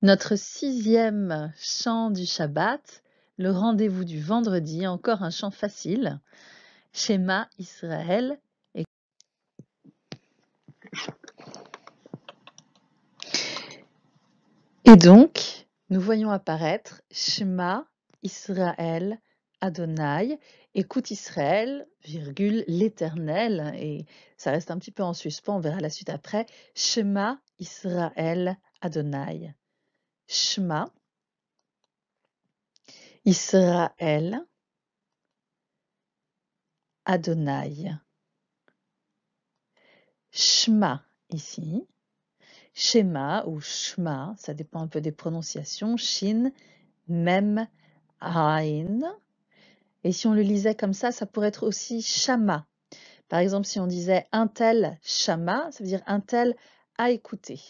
Notre sixième chant du Shabbat, le rendez-vous du vendredi, encore un chant facile. Shema Israël. Et... et donc, nous voyons apparaître Shema Israël Adonai, écoute Israël, virgule, l'éternel, et ça reste un petit peu en suspens, on verra la suite après, Shema Israël Adonai. Shema, Israël, Adonai. Shema ici, Shema ou Shma, ça dépend un peu des prononciations, Shin, Mem, Ain. Et si on le lisait comme ça, ça pourrait être aussi Shama. Par exemple, si on disait un tel Shama, ça veut dire un tel a écouté,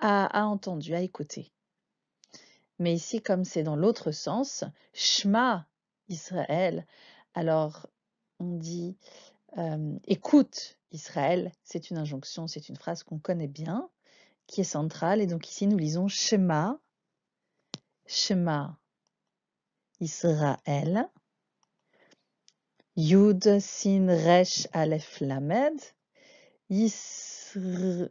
a entendu, a écouté. Mais ici, comme c'est dans l'autre sens, Shema Israël, alors on dit écoute Israël, c'est une injonction, c'est une phrase qu'on connaît bien, qui est centrale. Et donc ici, nous lisons Shema, Shema Israël, Yud Sin Resh Aleph Lamed, Israël,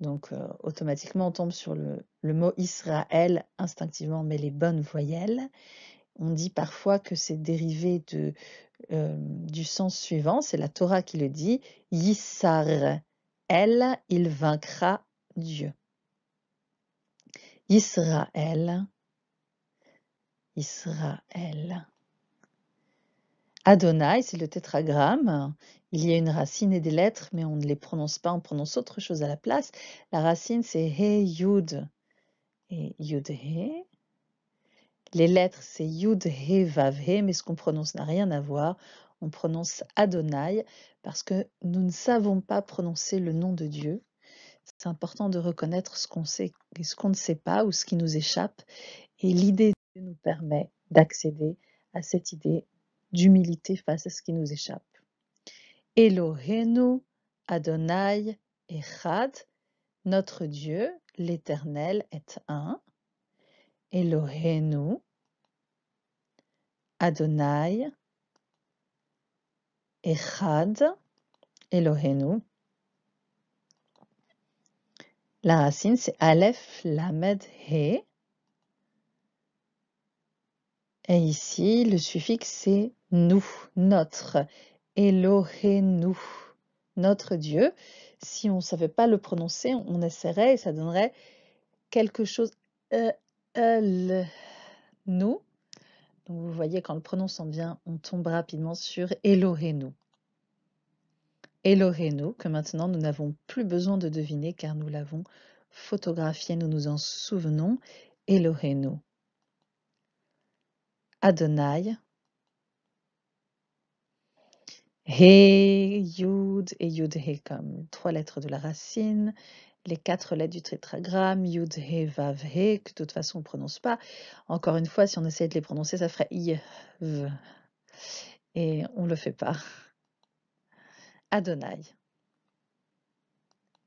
donc euh, automatiquement, on tombe sur le, mot Israël instinctivement, mais les bonnes voyelles. On dit parfois que c'est dérivé euh, du sens suivant, c'est la Torah qui le dit, Yisraël, elle, il vaincra Dieu. Israël, Israël. Adonai, c'est le tétragramme. Il y a une racine et des lettres, mais on ne les prononce pas, on prononce autre chose à la place. La racine, c'est He Yud et Yud He. Les lettres, c'est Yud He Vav He, mais ce qu'on prononce n'a rien à voir. On prononce Adonai parce que nous ne savons pas prononcer le nom de Dieu. C'est important de reconnaître ce qu'on sait et ce qu'on ne sait pas ou ce qui nous échappe. Et l'idée nous permet d'accéder à cette idée d'humilité face à ce qui nous échappe. Elohenu Adonai Echad, notre Dieu, l'Éternel est un. Elohenu Adonai Echad, Elohenu. La racine c'est Aleph Lamed He. Et ici, le suffixe c'est nous, notre, »,« notre Dieu. Si on ne savait pas le prononcer, on essaierait et ça donnerait quelque chose, euh, nous. Donc vous voyez, quand le prononçant bien, on tombe rapidement sur Elohenu. », que maintenant nous n'avons plus besoin de deviner car nous l'avons photographié, nous nous en souvenons. Elohenu. Adonai. He, Yud et Yud He comme trois lettres de la racine, les quatre lettres du tétragramme, Yud He Vav He, que de toute façon on ne prononce pas. Encore une fois, si on essayait de les prononcer, ça ferait i V. Et on ne le fait pas. Adonai.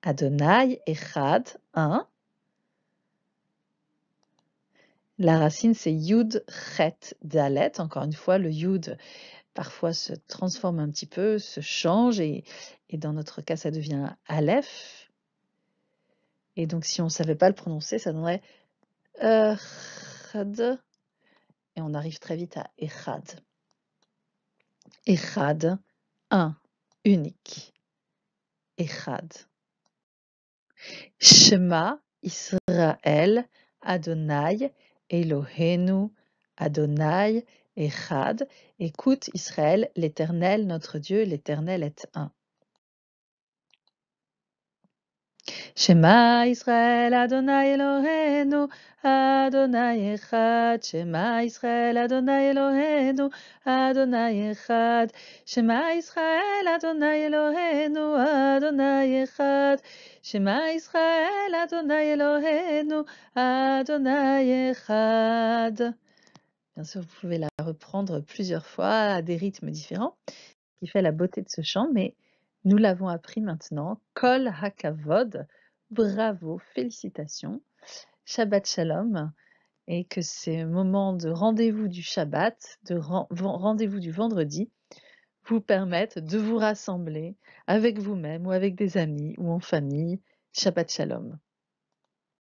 Adonai, Echad, 1. La racine, c'est Yud, Chet, Dalet. Encore une fois, le Yud parfois se transforme un petit peu, se change, et, dans notre cas, ça devient Aleph. Et donc, si on ne savait pas le prononcer, ça donnerait Echad. Et on arrive très vite à Echad. Echad, un, unique. Echad. Shema, Israël, Adonai, Elohenu, Adonai Echad. Écoute Israël, l'Éternel notre Dieu, l'Éternel est un. Shema Israël Adonai Eloheinu, Adonai Echad. Shema Israël Adonai Eloheinu, Adonai Echad. Shema Israël Adonai Eloheinu, Adonai Echad. Shema Israël Adonai Eloheinu, Adonai Echad. Bien sûr, vous pouvez la reprendre plusieurs fois à des rythmes différents, qui fait la beauté de ce chant, mais nous l'avons appris maintenant. Kol Hakavod, bravo, félicitations, Shabbat Shalom, et que ces moments de rendez-vous du Shabbat, de rendez-vous du vendredi, vous permettent de vous rassembler avec vous-même ou avec des amis ou en famille. Shabbat Shalom.